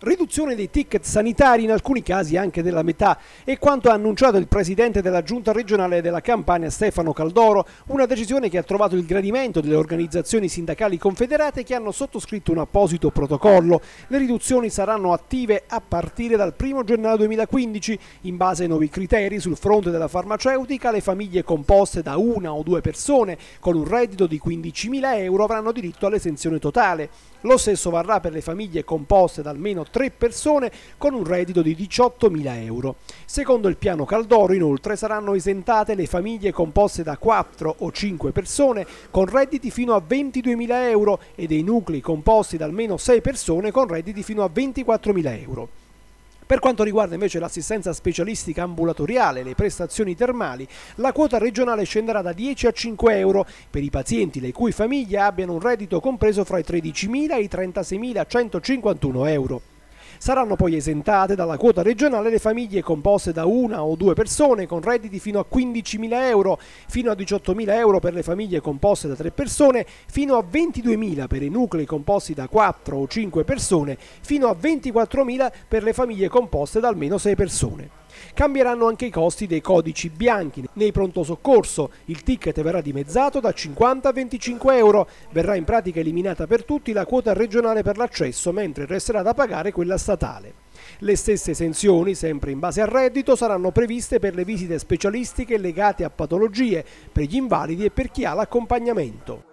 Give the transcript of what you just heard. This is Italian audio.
riduzione dei ticket sanitari, in alcuni casi anche della metà, è quanto ha annunciato il presidente della giunta regionale della Campania Stefano Caldoro, una decisione che ha trovato il gradimento delle organizzazioni sindacali confederate che hanno sottoscritto un apposito protocollo. Le riduzioni saranno attive a partire dal 1 gennaio 2015 in base ai nuovi criteri sul fronte della farmaceutica, le famiglie composte da una o due persone con un reddito di 15.000 euro avranno diritto all'esenzione totale. Lo stesso varrà per le famiglie composte da almeno tre persone con un reddito di 18.000 euro. Secondo il piano Caldoro inoltre saranno esentate le famiglie composte da 4 o 5 persone con redditi fino a 22.000 euro e dei nuclei composti da almeno 6 persone con redditi fino a 24.000 euro. Per quanto riguarda invece l'assistenza specialistica ambulatoriale e le prestazioni termali, la quota regionale scenderà da 10 a 5 euro per i pazienti le cui famiglie abbiano un reddito compreso fra i 13.000 e i 36.151 euro. Saranno poi esentate dalla quota regionale le famiglie composte da una o due persone con redditi fino a 15.000 euro, fino a 18.000 euro per le famiglie composte da tre persone, fino a 22.000 per i nuclei composti da 4 o 5 persone, fino a 24.000 per le famiglie composte da almeno 6 persone. Cambieranno anche i costi dei codici bianchi. Nei pronto soccorso il ticket verrà dimezzato da 50 a 25 euro. Verrà in pratica eliminata per tutti la quota regionale per l'accesso, mentre resterà da pagare quella statale. Le stesse esenzioni, sempre in base al reddito, saranno previste per le visite specialistiche legate a patologie, per gli invalidi e per chi ha l'accompagnamento.